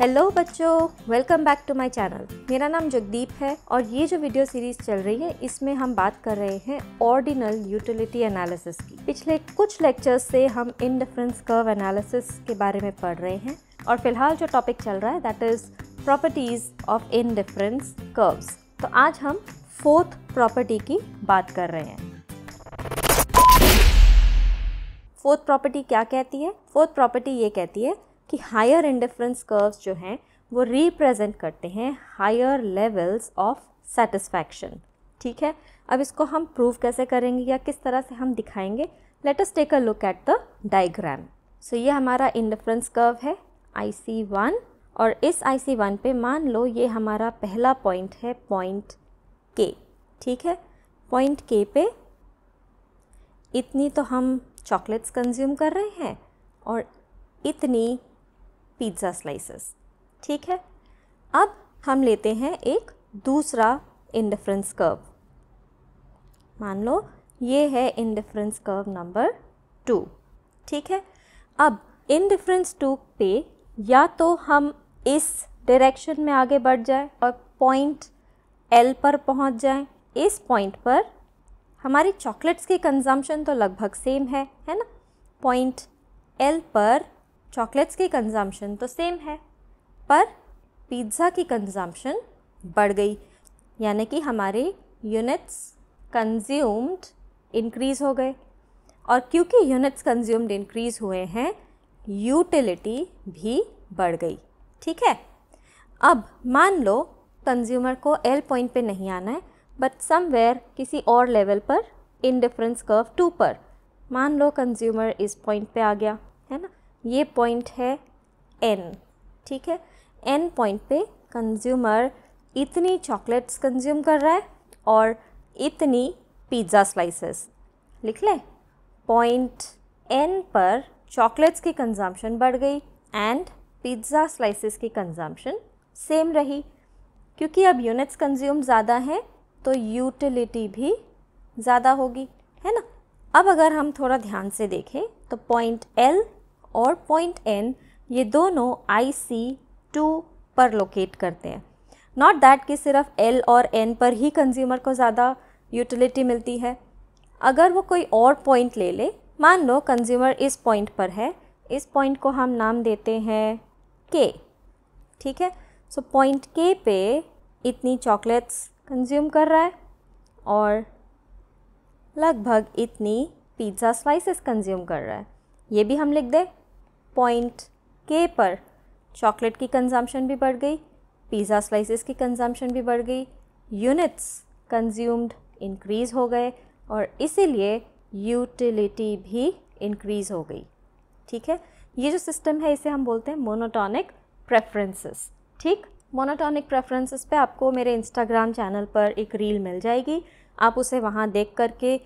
Hello बच्चों welcome back to my channel मेरा नाम जगदीप है और ये जो वीडियो सीरीज चल रही है इसमें हम बात कर रहे हैं ऑर्डिनल यूटिलिटी एनालिसिस की पिछले कुछ लेक्चर्स से हम इन डिफरेंस कर्व एनालिसिस के बारे में पढ़ रहे हैं और फिलहाल जो टॉपिक चल रहा है that is properties of indifference curves तो आज हम फोर्थ प्रॉपर्टी की बात कर रहे हैं फोर्थ प्रॉपर्टी क्या कहती है फोर्थ प्रॉपर्टी ये कहती है कि हायर इंडिफरेंस कर्व्स जो हैं वो रिप्रेजेंट करते हैं हायर लेवल्स ऑफ सेटिस्फैक्शन ठीक है अब इसको हम प्रूव कैसे करेंगे या किस तरह से हम दिखाएंगे let us take a look at the diagram so ये हमारा इंडिफरेंस कर्व है आई सी वन और इस आई सी वन पे मान लो ये हमारा पहला पॉइंट है पॉइंट के ठीक है पॉइंट के पे इतनी तो हम चॉकलेट्स कंज्यूम कर रहे हैं और इतनी पिज़्ज़ा स्लाइसेस ठीक है अब हम लेते हैं एक दूसरा इंडिफरेंस कर्व मान लो ये है इंडिफरेंस कर्व नंबर टू ठीक है अब इंडिफरेंस टू पे या तो हम इस डायरेक्शन में आगे बढ़ जाए और पॉइंट एल पर पहुंच जाए इस पॉइंट पर हमारी चॉकलेट्स की कंजम्पशन तो लगभग सेम है है ना पॉइंट एल पर चॉकलेट्स की कंजम्पशन तो सेम है पर पिज़्ज़ा की कंजम्पशन बढ़ गई यानी कि हमारे यूनिट्स कंज्यूम्ड इंक्रीज़ हो गए और क्योंकि यूनिट्स कंज्यूम्ड इंक्रीज़ हुए हैं यूटिलिटी भी बढ़ गई ठीक है अब मान लो कंज्यूमर को एल पॉइंट पे नहीं आना है बट समवेयर किसी और लेवल पर इन डिफरेंस कर्व टू पर मान लो कंज्यूमर इस पॉइंट पे आ गया है ना ये पॉइंट है एन ठीक है एन पॉइंट पे कंज्यूमर इतनी चॉकलेट्स कंज्यूम कर रहा है और इतनी पिज़्ज़ा स्लाइसेस लिख लें पॉइंट एन पर चॉकलेट्स की कंजम्पशन बढ़ गई एंड पिज़्ज़ा स्लाइसेस की कंजम्पशन सेम रही क्योंकि अब यूनिट्स कंज्यूम ज़्यादा हैं तो यूटिलिटी भी ज़्यादा होगी है ना अब अगर हम थोड़ा ध्यान से देखें तो पॉइंट एल और पॉइंट एन ये दोनों आई सी टू पर लोकेट करते हैं नॉट दैट कि सिर्फ एल और एन पर ही कंज्यूमर को ज़्यादा यूटिलिटी मिलती है अगर वो कोई और पॉइंट ले ले मान लो कंज्यूमर इस पॉइंट पर है इस पॉइंट को हम नाम देते हैं के ठीक है सो पॉइंट के पे इतनी चॉकलेट्स कंज्यूम कर रहा है और लगभग इतनी पिज़्ज़ा स्लाइसेस कंज्यूम कर रहा है ये भी हम लिख दें पॉइंट के पर चॉकलेट की कंजम्पशन भी बढ़ गई पिज़्ज़ा स्लाइसेस की कंजम्पशन भी बढ़ गई यूनिट्स कंज्यूम्ड इंक्रीज़ हो गए और इसीलिए यूटिलिटी भी इंक्रीज़ हो गई ठीक है ये जो सिस्टम है इसे हम बोलते हैं मोनोटॉनिक प्रेफरेंसेस ठीक मोनोटॉनिक प्रेफरेंसेस पे आपको मेरे इंस्टाग्राम चैनल पर एक रील मिल जाएगी आप उसे वहाँ देख करके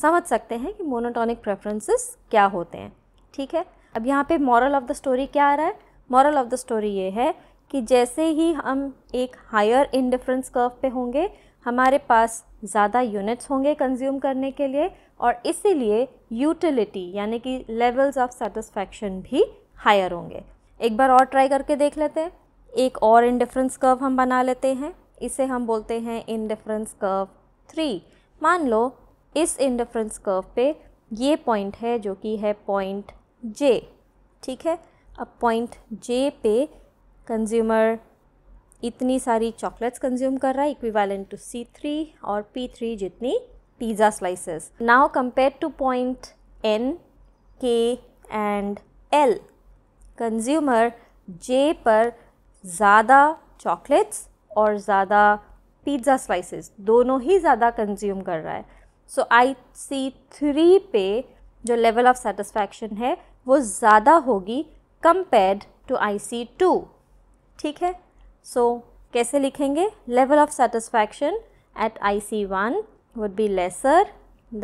समझ सकते हैं कि मोनोटॉनिक प्रेफरेंसेस क्या होते हैं ठीक है अब यहाँ पे मॉरल ऑफ़ द स्टोरी क्या आ रहा है मॉरल ऑफ़ द स्टोरी ये है कि जैसे ही हम एक हायर इनडिफरेंस कर्व पे होंगे हमारे पास ज़्यादा यूनिट्स होंगे कंज्यूम करने के लिए और इसीलिए यूटिलिटी यानी कि लेवल्स ऑफ सेटिस्फैक्शन भी हायर होंगे एक बार और ट्राई करके देख लेते हैं एक और इनडिफरेंस कर्व हम बना लेते हैं इसे हम बोलते हैं इनडिफरेंस कर्व थ्री मान लो इस इनडिफरेंस कर्व पे ये पॉइंट है जो कि है पॉइंट जे ठीक है अब पॉइंट जे पे कंज्यूमर इतनी सारी चॉकलेट्स कंज्यूम कर रहा है इक्विवेलेंट टू सी थ्री और पी थ्री जितनी pizza slices now compare to point N के एंड एल कंज्यूमर जे पर ज़्यादा चॉकलेट्स और ज़्यादा पिज़्ज़ा स्लाइसेस दोनों ही ज़्यादा कंज्यूम कर रहा है सो आई सी थ्री पे जो लेवल ऑफ सेटिस्फैक्शन है वो ज़्यादा होगी compared to I C two ठीक है सो so, कैसे लिखेंगे level of satisfaction at I C one would be lesser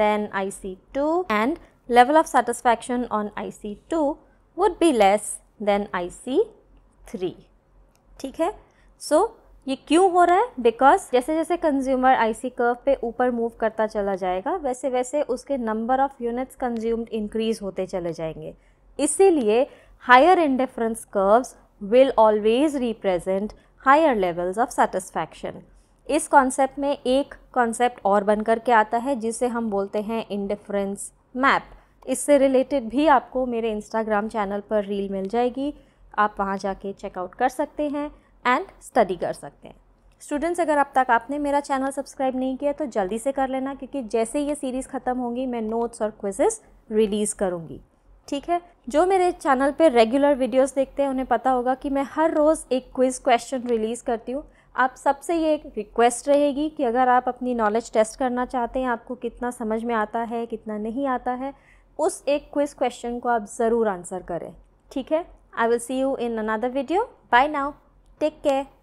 than I C two and level of satisfaction on I C two would be less than I C three ठीक है so so, ये क्यों हो रहा है because जैसे जैसे consumer IC curve पे ऊपर मूव करता चला जाएगा वैसे वैसे उसके number of units consumed increase होते चले जाएंगे इसीलिए higher indifference curves will always represent higher levels of satisfaction इस कॉन्सेप्ट में एक कॉन्सेप्ट और बन कर के आता है जिसे हम बोलते हैं इंडिफरेंस मैप इससे रिलेटेड भी आपको मेरे इंस्टाग्राम चैनल पर रील मिल जाएगी आप वहाँ जाके चेकआउट कर सकते हैं एंड स्टडी कर सकते हैं स्टूडेंट्स अगर अब तक आपने मेरा चैनल सब्सक्राइब नहीं किया तो जल्दी से कर लेना क्योंकि जैसे ये सीरीज़ ख़त्म होंगी मैं नोट्स और क्विजेस रिलीज़ करूँगी ठीक है जो मेरे चैनल पे रेगुलर वीडियोस देखते हैं उन्हें पता होगा कि मैं हर रोज़ एक क्विज़ क्वेश्चन रिलीज़ करती हूँ आप सबसे ये एक रिक्वेस्ट रहेगी कि अगर आप अपनी नॉलेज टेस्ट करना चाहते हैं आपको कितना समझ में आता है कितना नहीं आता है उस एक क्विज़ क्वेश्चन को आप ज़रूर आंसर करें ठीक है I will see you in another video bye now Take care.